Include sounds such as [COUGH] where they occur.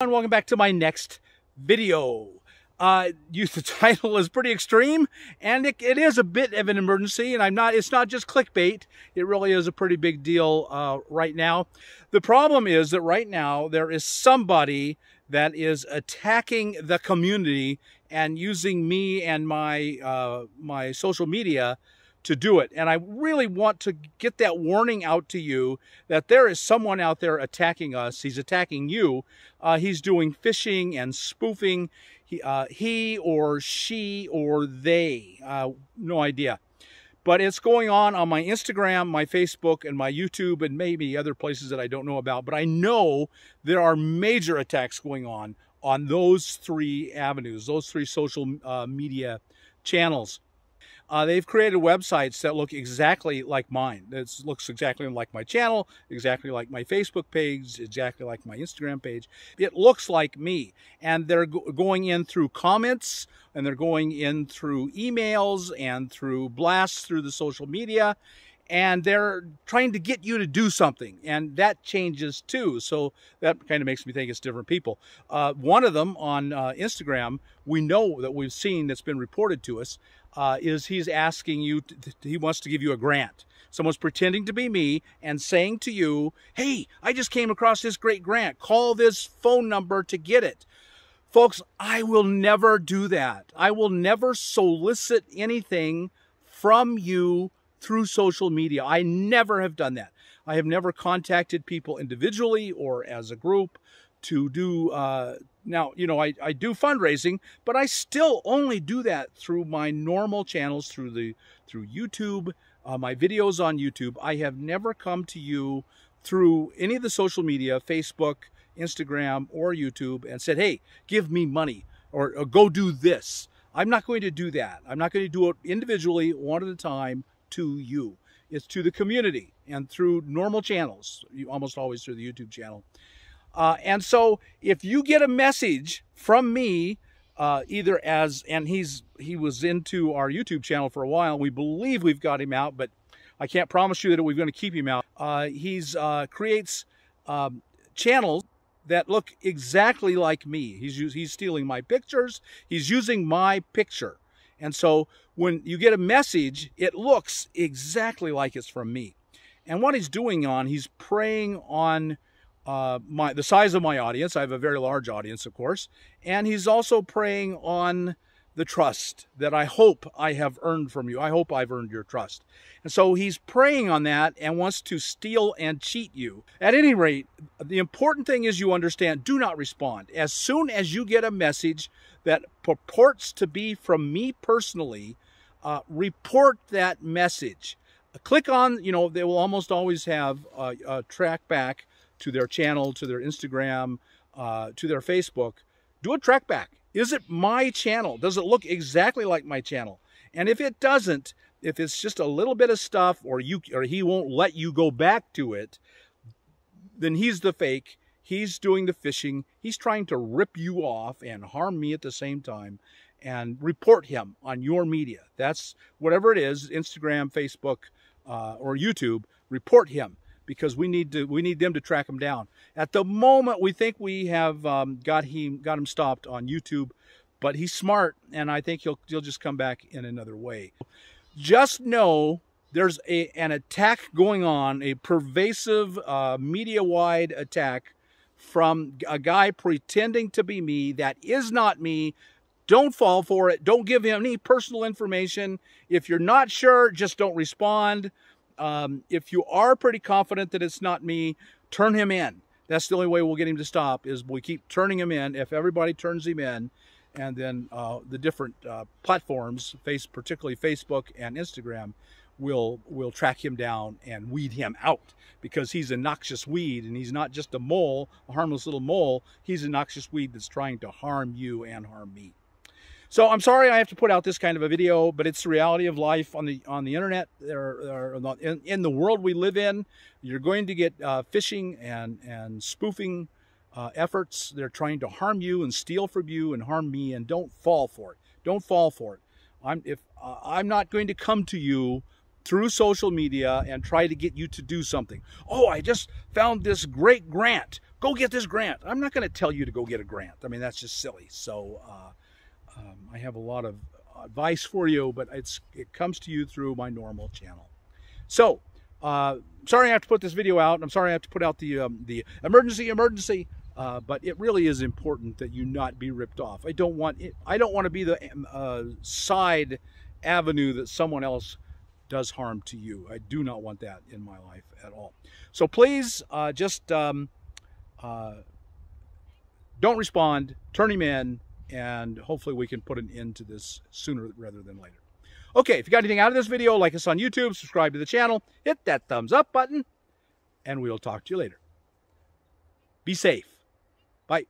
and welcome back to my next video. Uh, use the [LAUGHS] title is pretty extreme and it, it is a bit of an emergency and I'm not, it's not just clickbait. It really is a pretty big deal, uh, right now. The problem is that right now there is somebody that is attacking the community and using me and my, uh, my social media, to do it. And I really want to get that warning out to you that there is someone out there attacking us. He's attacking you. Uh, he's doing phishing and spoofing. He, uh, he or she or they, uh, no idea. But it's going on on my Instagram, my Facebook, and my YouTube, and maybe other places that I don't know about. But I know there are major attacks going on on those three avenues, those three social uh, media channels. Uh, they've created websites that look exactly like mine. It looks exactly like my channel, exactly like my Facebook page, exactly like my Instagram page. It looks like me. And they're go going in through comments and they're going in through emails and through blasts through the social media. And they're trying to get you to do something. And that changes too. So that kind of makes me think it's different people. Uh, one of them on uh, Instagram, we know that we've seen that's been reported to us uh, is he's asking you, to, he wants to give you a grant. Someone's pretending to be me and saying to you, hey, I just came across this great grant. Call this phone number to get it. Folks, I will never do that. I will never solicit anything from you through social media. I never have done that. I have never contacted people individually or as a group to do uh, now you know I, I do fundraising but i still only do that through my normal channels through the through youtube uh, my videos on youtube i have never come to you through any of the social media facebook instagram or youtube and said hey give me money or, or oh, go do this i'm not going to do that i'm not going to do it individually one at a time to you it's to the community and through normal channels you almost always through the youtube channel uh, and so if you get a message from me, uh, either as, and he's, he was into our YouTube channel for a while. We believe we've got him out, but I can't promise you that we're going to keep him out. Uh, he's uh, creates um, channels that look exactly like me. He's, he's stealing my pictures. He's using my picture. And so when you get a message, it looks exactly like it's from me. And what he's doing on, he's preying on uh, my the size of my audience. I have a very large audience, of course, and he's also preying on the trust that I hope I have earned from you. I hope I've earned your trust. And so he's preying on that and wants to steal and cheat you. At any rate, the important thing is you understand do not respond. As soon as you get a message that purports to be from me personally, uh, report that message. Click on, you know, they will almost always have a, a track back to their channel, to their Instagram, uh, to their Facebook, do a track back. Is it my channel? Does it look exactly like my channel? And if it doesn't, if it's just a little bit of stuff or you or he won't let you go back to it, then he's the fake. He's doing the fishing. He's trying to rip you off and harm me at the same time and report him on your media. That's whatever it is, Instagram, Facebook, uh, or YouTube, report him because we need to we need them to track him down. At the moment, we think we have um, got him got him stopped on YouTube, but he's smart, and I think he'll he'll just come back in another way. Just know there's a, an attack going on, a pervasive uh, media-wide attack from a guy pretending to be me that is not me. Don't fall for it. Don't give him any personal information. If you're not sure, just don't respond um, if you are pretty confident that it's not me, turn him in. That's the only way we'll get him to stop is we keep turning him in. If everybody turns him in, and then uh, the different uh, platforms, face particularly Facebook and Instagram, will will track him down and weed him out because he's a noxious weed and he's not just a mole, a harmless little mole. He's a noxious weed that's trying to harm you and harm me. So I'm sorry I have to put out this kind of a video, but it's the reality of life on the on the internet or, are in, in, the world we live in. You're going to get uh, phishing and and spoofing uh, efforts. They're trying to harm you and steal from you and harm me. And don't fall for it. Don't fall for it. I'm if uh, I'm not going to come to you through social media and try to get you to do something. Oh, I just found this great grant. Go get this grant. I'm not going to tell you to go get a grant. I mean that's just silly. So. Uh, um, I have a lot of advice for you, but it's it comes to you through my normal channel. So, uh, sorry I have to put this video out, I'm sorry I have to put out the um, the emergency emergency. Uh, but it really is important that you not be ripped off. I don't want it, I don't want to be the um, uh, side avenue that someone else does harm to you. I do not want that in my life at all. So please uh, just um, uh, don't respond, turn him in, and hopefully we can put an end to this sooner rather than later. Okay, if you got anything out of this video, like us on YouTube, subscribe to the channel, hit that thumbs up button, and we'll talk to you later. Be safe. Bye.